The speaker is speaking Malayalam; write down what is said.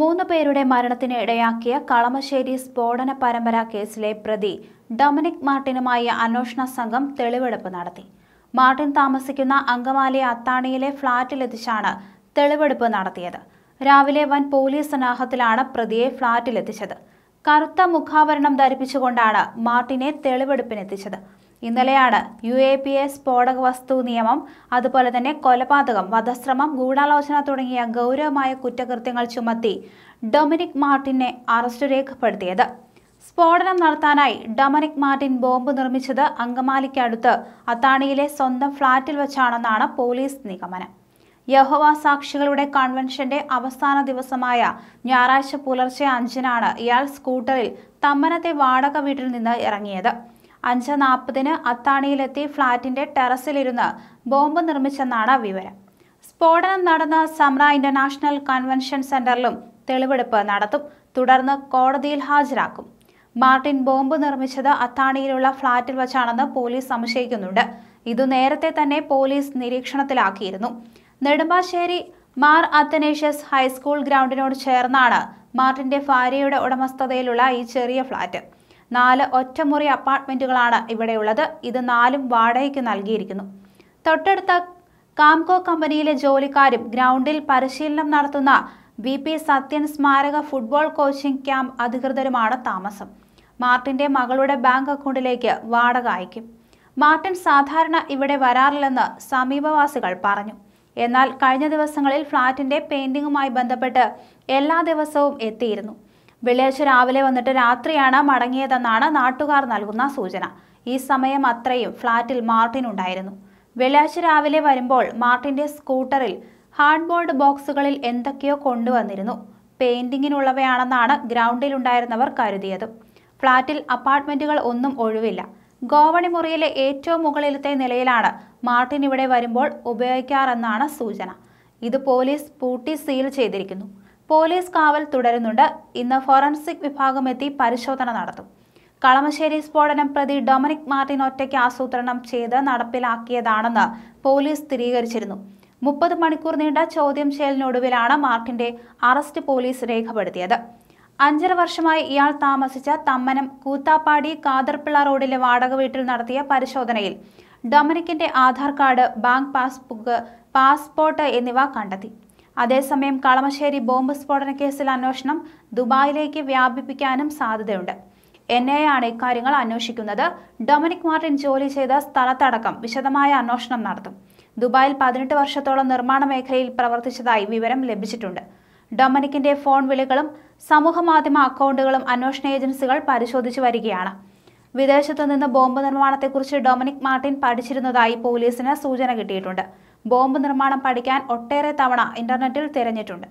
മൂന്ന് പേരുടെ മരണത്തിന് ഇടയാക്കിയ കളമശ്ശേരി സ്ഫോടന പരമ്പര കേസിലെ പ്രതി ഡൊമിനിക് മാർട്ടിനുമായി അന്വേഷണ സംഘം തെളിവെടുപ്പ് നടത്തി മാർട്ടിൻ താമസിക്കുന്ന അങ്കമാലി അത്താണിയിലെ ഫ്ളാറ്റിലെത്തിച്ചാണ് തെളിവെടുപ്പ് നടത്തിയത് രാവിലെ വൻ പോലീസ് സന്നാഹത്തിലാണ് പ്രതിയെ ഫ്ളാറ്റിലെത്തിച്ചത് കറുത്ത മുഖാവരണം ധരിപ്പിച്ചുകൊണ്ടാണ് മാർട്ടിനെ തെളിവെടുപ്പിനെത്തിച്ചത് ഇന്നലെയാണ് യു എ പി എ സ്ഫോടക വസ്തു നിയമം അതുപോലെ തന്നെ കൊലപാതകം വധശ്രമം ഗൂഢാലോചന തുടങ്ങിയ ഗൗരവമായ കുറ്റകൃത്യങ്ങൾ ചുമത്തി ഡൊമിനിക് മാർട്ടിനെ അറസ്റ്റ് രേഖപ്പെടുത്തിയത് സ്ഫോടനം നടത്താനായി ഡൊമിനിക് മാർട്ടിൻ ബോംബ് നിർമ്മിച്ചത് അങ്കമാലിക്കടുത്ത് അത്താണിയിലെ സ്വന്തം ഫ്ളാറ്റിൽ വെച്ചാണെന്നാണ് പോലീസ് നിഗമനം യഹോവ സാക്ഷികളുടെ കൺവെൻഷന്റെ അവസാന ദിവസമായ ഞായറാഴ്ച പുലർച്ചെ അഞ്ചിനാണ് ഇയാൾ സ്കൂട്ടറിൽ തമ്മനത്തെ വാടക വീട്ടിൽ നിന്ന് ഇറങ്ങിയത് അഞ്ച് നാൽപ്പതിന് അത്താണിയിലെത്തി ഫ്ളാറ്റിന്റെ ടെറസിലിരുന്ന് ബോംബ് നിർമ്മിച്ചെന്നാണ് വിവരം സ്ഫോടനം നടന്ന സമ്ര ഇന്റർനാഷണൽ കൺവെൻഷൻ സെന്ററിലും തെളിവെടുപ്പ് നടത്തും തുടർന്ന് കോടതിയിൽ ഹാജരാക്കും മാർട്ടിൻ ബോംബ് നിർമ്മിച്ചത് അത്താണിയിലുള്ള ഫ്ളാറ്റിൽ വച്ചാണെന്ന് പോലീസ് സംശയിക്കുന്നുണ്ട് ഇതു നേരത്തെ തന്നെ പോലീസ് നിരീക്ഷണത്തിലാക്കിയിരുന്നു നെടുമ്പാശ്ശേരി മാർ അത്തനേഷ്യസ് ഹൈസ്കൂൾ ഗ്രൗണ്ടിനോട് ചേർന്നാണ് മാർട്ടിന്റെ ഭാര്യയുടെ ഉടമസ്ഥതയിലുള്ള ഈ ചെറിയ ഫ്ളാറ്റ് നാല് ഒറ്റമുറി അപ്പാർട്ട്മെൻറ്റുകളാണ് ഇവിടെയുള്ളത് ഇത് നാലും വാടകയ്ക്ക് നൽകിയിരിക്കുന്നു തൊട്ടടുത്ത കാംകോ കമ്പനിയിലെ ജോലിക്കാരും ഗ്രൗണ്ടിൽ പരിശീലനം നടത്തുന്ന വി പി സത്യൻ സ്മാരക ഫുട്ബോൾ കോച്ചിംഗ് ക്യാമ്പ് അധികൃതരുമാണ് താമസം മാർട്ടിൻ്റെ മകളുടെ ബാങ്ക് അക്കൗണ്ടിലേക്ക് വാടക അയക്കും മാർട്ടിൻ സാധാരണ ഇവിടെ വരാറില്ലെന്ന് സമീപവാസികൾ പറഞ്ഞു എന്നാൽ കഴിഞ്ഞ ദിവസങ്ങളിൽ ഫ്ളാറ്റിൻ്റെ പെയിൻറ്റിങ്ങുമായി ബന്ധപ്പെട്ട് എല്ലാ ദിവസവും എത്തിയിരുന്നു വെള്ളിയാഴ്ച രാവിലെ വന്നിട്ട് രാത്രിയാണ് മടങ്ങിയതെന്നാണ് നാട്ടുകാർ നൽകുന്ന സൂചന ഈ സമയം അത്രയും ഫ്ളാറ്റിൽ മാർട്ടിൻ ഉണ്ടായിരുന്നു വെള്ളിയാഴ്ച രാവിലെ വരുമ്പോൾ മാർട്ടിൻ്റെ സ്കൂട്ടറിൽ ഹാർഡ്ബോർഡ് ബോക്സുകളിൽ എന്തൊക്കെയോ കൊണ്ടുവന്നിരുന്നു ഗ്രൗണ്ടിൽ ഗ്രൗണ്ടിലുണ്ടായിരുന്നവർ കരുതിയത് ഫ്ളാറ്റിൽ അപ്പാർട്ട്മെന്റുകൾ ഒന്നും ഒഴിവില്ല ഗോവണി മുറിയിലെ ഏറ്റവും മുകളിലത്തെ നിലയിലാണ് മാർട്ടിൻ ഇവിടെ വരുമ്പോൾ ഉപയോഗിക്കാറെന്നാണ് സൂചന ഇത് പോലീസ് പൂട്ടി സീൽ ചെയ്തിരിക്കുന്നു പോലീസ് കാവൽ തുടരുന്നുണ്ട് ഇന്ന് ഫോറൻസിക് വിഭാഗം എത്തി പരിശോധന നടത്തും കളമശ്ശേരി സ്ഫോടനം പ്രതി ഡൊമിനിക് മാർട്ടിൻ ഒറ്റയ്ക്ക് ആസൂത്രണം ചെയ്ത് നടപ്പിലാക്കിയതാണെന്ന് പോലീസ് സ്ഥിരീകരിച്ചിരുന്നു മുപ്പത് മണിക്കൂർ നീണ്ട ചോദ്യം ചെയ്യലിനൊടുവിലാണ് മാർട്ടിന്റെ അറസ്റ്റ് പോലീസ് രേഖപ്പെടുത്തിയത് അഞ്ചര വർഷമായി ഇയാൾ താമസിച്ച തമ്മനം കൂത്താപ്പാടി കാതർപിള്ള റോഡിലെ വാടക വീട്ടിൽ നടത്തിയ പരിശോധനയിൽ ഡൊമിനിക്കിന്റെ Aadhaar card bank passbook passport എന്നിവ കണ്ടെത്തി അതേസമയം കളമശ്ശേരി ബോംബ് സ്ഫോടന കേസിൽ അന്വേഷണം ദുബായിലേക്ക് വ്യാപിപ്പിക്കാനും സാധ്യതയുണ്ട് എൻ ഐ ആണ് ഇക്കാര്യങ്ങൾ അന്വേഷിക്കുന്നത് ഡൊമിനിക് മാർട്ടിൻ ജോലി ചെയ്ത സ്ഥലത്തടക്കം വിശദമായ അന്വേഷണം നടത്തും ദുബായിൽ പതിനെട്ട് വർഷത്തോളം നിർമ്മാണ മേഖലയിൽ പ്രവർത്തിച്ചതായി വിവരം ലഭിച്ചിട്ടുണ്ട് ഡൊമിനിക്കിന്റെ ഫോൺ വിളികളും സമൂഹമാധ്യമ അക്കൗണ്ടുകളും അന്വേഷണ ഏജൻസികൾ പരിശോധിച്ചു വരികയാണ് വിദേശത്ത് നിന്ന് ബോംബ് നിർമ്മാണത്തെക്കുറിച്ച് ഡൊമിനിക് മാർട്ടിൻ പഠിച്ചിരുന്നതായി പോലീസിന് സൂചന കിട്ടിയിട്ടുണ്ട് ബോംബ് നിർമ്മാണം പഠിക്കാൻ ഒട്ടേറെ തവണ ഇന്റർനെറ്റിൽ തിരഞ്ഞിട്ടുണ്ട്